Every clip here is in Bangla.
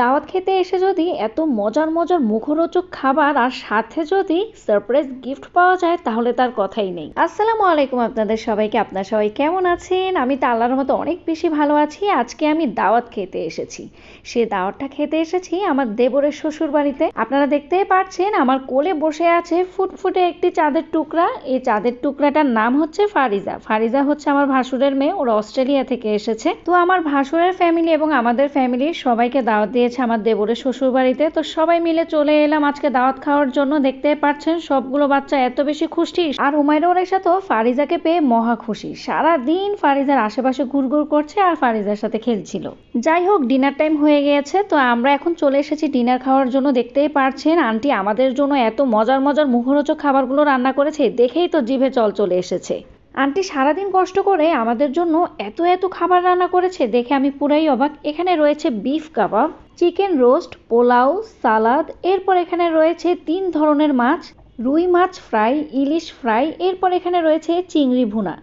দাওয়াত খেতে এসে যদি এত মজার মজার মুখরোচক খাবার আর সাথে যদি সারপ্রাইজ গিফট পাওয়া যায় তাহলে তার কথাই নেই আসসালামু আলাইকুম আপনাদের সবাইকে আপনার সবাই কেমন আছেন আমি তো আল্লাহর মতো অনেক বেশি ভালো আছি আজকে আমি দাওয়াত খেতে এসেছি সে দাওয়াতটা খেতে এসেছি আমার দেবরের শ্বশুর বাড়িতে আপনারা দেখতে পাচ্ছেন আমার কোলে বসে আছে ফুটফুটে একটি চাঁদের টুকরা এই চাঁদের টুকরাটার নাম হচ্ছে ফারিজা ফারিজা হচ্ছে আমার ভাসুরের মেয়ে ওরা অস্ট্রেলিয়া থেকে এসেছে তো আমার ভাসুরের ফ্যামিলি এবং আমাদের ফ্যামিলির সবাইকে দাওয়াত দিয়েছে আমার দেবরের শ্বশুরবাড়িতে তো সবাই মিলে চলে এলাম আজকে দাওয়াত খাওয়ার জন্য দেখতে পাচ্ছেন সবগুলো বাচ্চা এত বেশি খুশি আর হুমায়ুন রেশা তো ফারিজাকে পেয়ে মহা খুশি সারা দিন ফারিজার আশেপাশে ঘুরঘুর করছে আর ফারিজার সাথে খেলছিল যাই হোক ডিনার টাইম হয়ে গিয়েছে তো আমরা এখন চলে এসেছি ডিনার খাওয়ার জন্য দেখতেই পারছেন আন্টি আমাদের জন্য এত মজার মজার মুখরোচক খাবারগুলো রান্না করেছে দেখেই তো জিভে চল চলে এসেছে আন্টি সারাদিন কষ্ট করে আমাদের জন্য এত এত খাবার রান্না করেছে দেখে আমি পুরাই অবাক এখানে রয়েছে বিফ কাবাব চিকেন রোস্ট পোলাও সালাদ এরপর এখানে রয়েছে তিন ধরনের মাছ রুই মাছ ফ্রাই ইলিশ ফ্রাই এরপর এখানে রয়েছে চিংড়ি ভুনা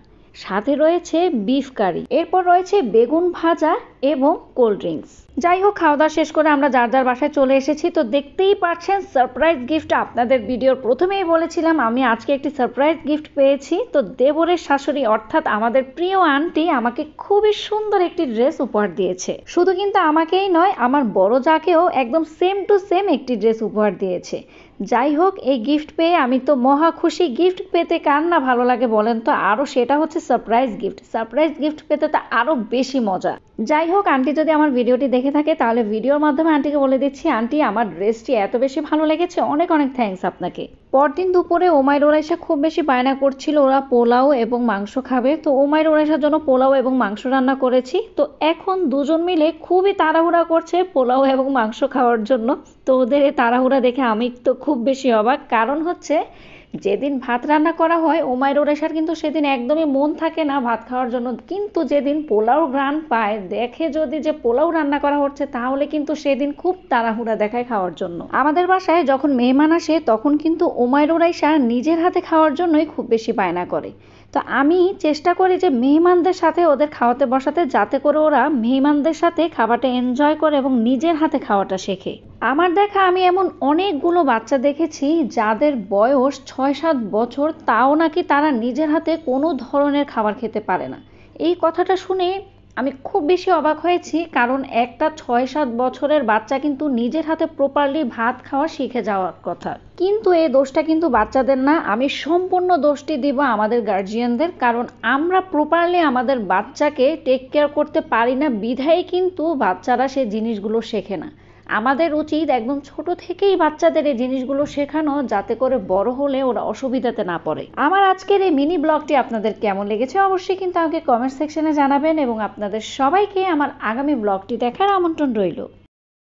সাথে রয়েছে বিফ কারি এরপর রয়েছে বেগুন ভাজা এবং কোল্ড ড্রিঙ্কস যাই হোক খাওয়া দাওয়া শেষ করে আমরা যার যার বাসায় চলে এসেছি তো দেখতেই পাচ্ছেন সারপ্রাইজ গিফট আপনাদের ভিডিওর প্রথমেই বলেছিলাম আমি আজকে একটি সারপ্রাইজ গিফট পেয়েছি তো দেবরের শাশুড়ি অর্থাৎ আমাদের প্রিয় আন্টি আমাকে খুবই সুন্দর একটি ড্রেস উপহার দিয়েছে শুধু কিন্তু আমাকেই নয় আমার বড় যাকেও একদম সেম টু সেম একটি ড্রেস উপহার দিয়েছে যাই হোক এই গিফট পেয়ে আমি তো মহা খুশি গিফট পেতে কার না ভালো লাগে বলেন তো আরও সেটা হচ্ছে সারপ্রাইজ গিফট সারপ্রাইজ গিফট পেতে তো আরও বেশি মজা যাই হোক আন্টি যদি আমার ভিডিওটি দেখে থাকে তাহলে ভিডিওর মাধ্যমে আন্টিকে বলে দিচ্ছি আন্টি আমার ড্রেসটি এত বেশি ভালো লেগেছে অনেক অনেক থ্যাংকস আপনাকে পরদিন দুপুরে ওমায় ওরাইশা খুব বেশি বায়না করছিল ওরা পোলাও এবং মাংস খাবে তো ওমায় ওরাইশার জন্য পোলাও এবং মাংস রান্না করেছি তো এখন দুজন মিলে খুবই তাড়াহুড়া করছে পোলাও এবং মাংস খাওয়ার জন্য তো ওদের তাড়াহুড়া দেখে আমি তো খুব বেশি অবাক কারণ হচ্ছে যেদিন ভাত রান্না করা হয় ওমায়রো রেশার কিন্তু সেদিন একদমই মন থাকে না ভাত খাওয়ার জন্য কিন্তু যেদিন পোলাও গ্রান পায় দেখে যদি যে পোলাও রান্না করা হচ্ছে তাহলে কিন্তু সেদিন খুব তাড়াহুড়া দেখায় খাওয়ার জন্য আমাদের বাসায় যখন মেহমান আসে তখন কিন্তু ওমায়রো রেশা নিজের হাতে খাওয়ার জন্যই খুব বেশি বায়না করে তো আমি চেষ্টা করি যে মেহমানদের সাথে ওদের খাওয়াতে বসাতে যাতে করে ওরা মেহমানদের সাথে খাবারটা এনজয় করে এবং নিজের হাতে খাওয়াটা শেখে আমার দেখা আমি এমন অনেকগুলো বাচ্চা দেখেছি যাদের বয়স ছয় সাত বছর তাও নাকি তারা নিজের হাতে কোনো ধরনের খাবার খেতে পারে না এই কথাটা শুনে আমি খুব বেশি অবাক হয়েছি কারণ একটা ছয় সাত বছরের বাচ্চা কিন্তু নিজের হাতে প্রপারলি ভাত খাওয়া শিখে যাওয়ার কথা কিন্তু এই দোষটা কিন্তু বাচ্চাদের না আমি সম্পূর্ণ দোষটি দিব আমাদের গার্জিয়ানদের কারণ আমরা প্রপারলি আমাদের বাচ্চাকে টেক কেয়ার করতে পারি না বিধায় কিন্তু বাচ্চারা সে জিনিসগুলো শেখে না আমাদের উচিত একদম ছোট থেকেই বাচ্চাদের এই জিনিসগুলো শেখানো যাতে করে বড় হলে ওরা অসুবিধাতে না পড়ে আমার আজকের এই মিনি ব্লগটি আপনাদের কেমন লেগেছে অবশ্যই কিন্তু আমাকে কমেন্ট সেকশনে জানাবেন এবং আপনাদের সবাইকে আমার আগামী ব্লগটি দেখার আমন্ত্রণ রইল